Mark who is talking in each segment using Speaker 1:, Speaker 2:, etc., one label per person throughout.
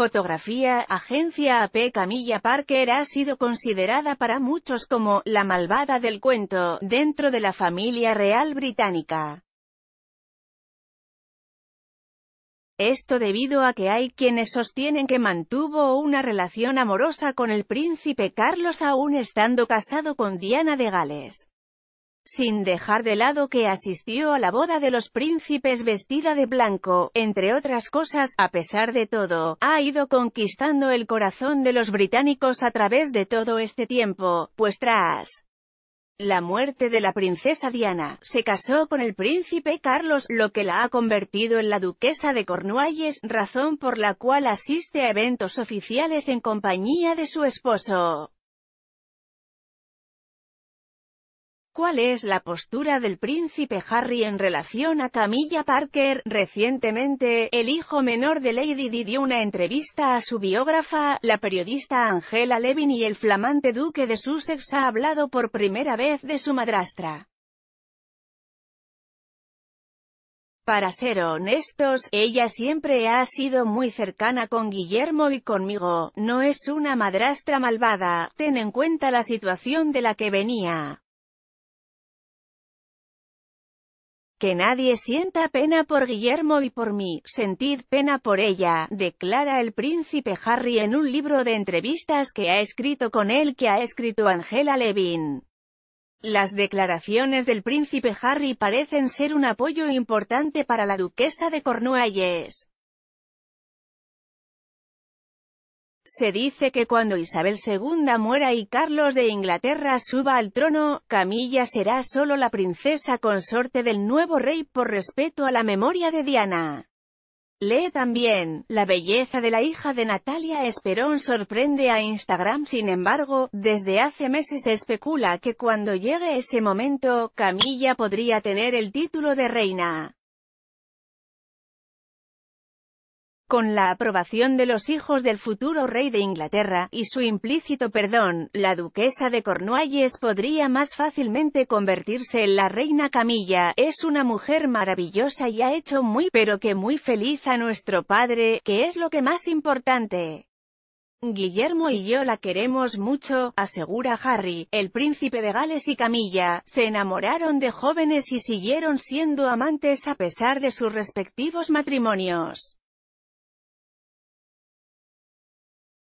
Speaker 1: Fotografía, agencia AP Camilla Parker ha sido considerada para muchos como «la malvada del cuento» dentro de la familia real británica. Esto debido a que hay quienes sostienen que mantuvo una relación amorosa con el príncipe Carlos aún estando casado con Diana de Gales sin dejar de lado que asistió a la boda de los príncipes vestida de blanco, entre otras cosas, a pesar de todo, ha ido conquistando el corazón de los británicos a través de todo este tiempo, pues tras la muerte de la princesa Diana, se casó con el príncipe Carlos, lo que la ha convertido en la duquesa de Cornualles, razón por la cual asiste a eventos oficiales en compañía de su esposo. ¿Cuál es la postura del príncipe Harry en relación a Camilla Parker? Recientemente, el hijo menor de Lady Di dio una entrevista a su biógrafa, la periodista Angela Levin y el flamante duque de Sussex ha hablado por primera vez de su madrastra. Para ser honestos, ella siempre ha sido muy cercana con Guillermo y conmigo, no es una madrastra malvada, ten en cuenta la situación de la que venía. Que nadie sienta pena por Guillermo y por mí, sentid pena por ella, declara el príncipe Harry en un libro de entrevistas que ha escrito con él que ha escrito Angela Levin. Las declaraciones del príncipe Harry parecen ser un apoyo importante para la duquesa de Cornualles. Se dice que cuando Isabel II muera y Carlos de Inglaterra suba al trono, Camilla será solo la princesa consorte del nuevo rey por respeto a la memoria de Diana. Lee también, la belleza de la hija de Natalia Esperón sorprende a Instagram sin embargo, desde hace meses se especula que cuando llegue ese momento, Camilla podría tener el título de reina. Con la aprobación de los hijos del futuro rey de Inglaterra, y su implícito perdón, la duquesa de Cornualles podría más fácilmente convertirse en la reina Camilla, es una mujer maravillosa y ha hecho muy pero que muy feliz a nuestro padre, que es lo que más importante. Guillermo y yo la queremos mucho, asegura Harry, el príncipe de Gales y Camilla, se enamoraron de jóvenes y siguieron siendo amantes a pesar de sus respectivos matrimonios.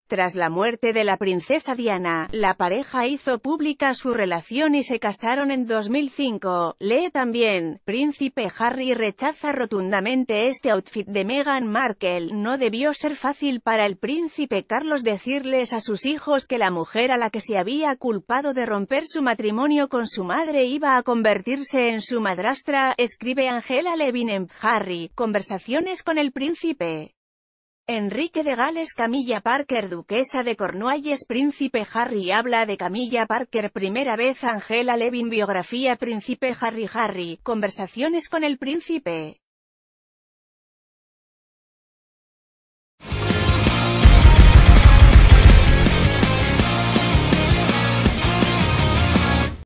Speaker 1: Tras la muerte de la princesa Diana, la pareja hizo pública su relación y se casaron en 2005. Lee también, Príncipe Harry rechaza rotundamente este outfit de Meghan Markle. No debió ser fácil para el príncipe Carlos decirles a sus hijos que la mujer a la que se había culpado de romper su matrimonio con su madre iba a convertirse en su madrastra, escribe Angela Levin en Harry, conversaciones con el príncipe. Enrique de Gales Camilla Parker Duquesa de Cornualles Príncipe Harry Habla de Camilla Parker Primera vez Angela Levin Biografía Príncipe Harry Harry, Conversaciones con el Príncipe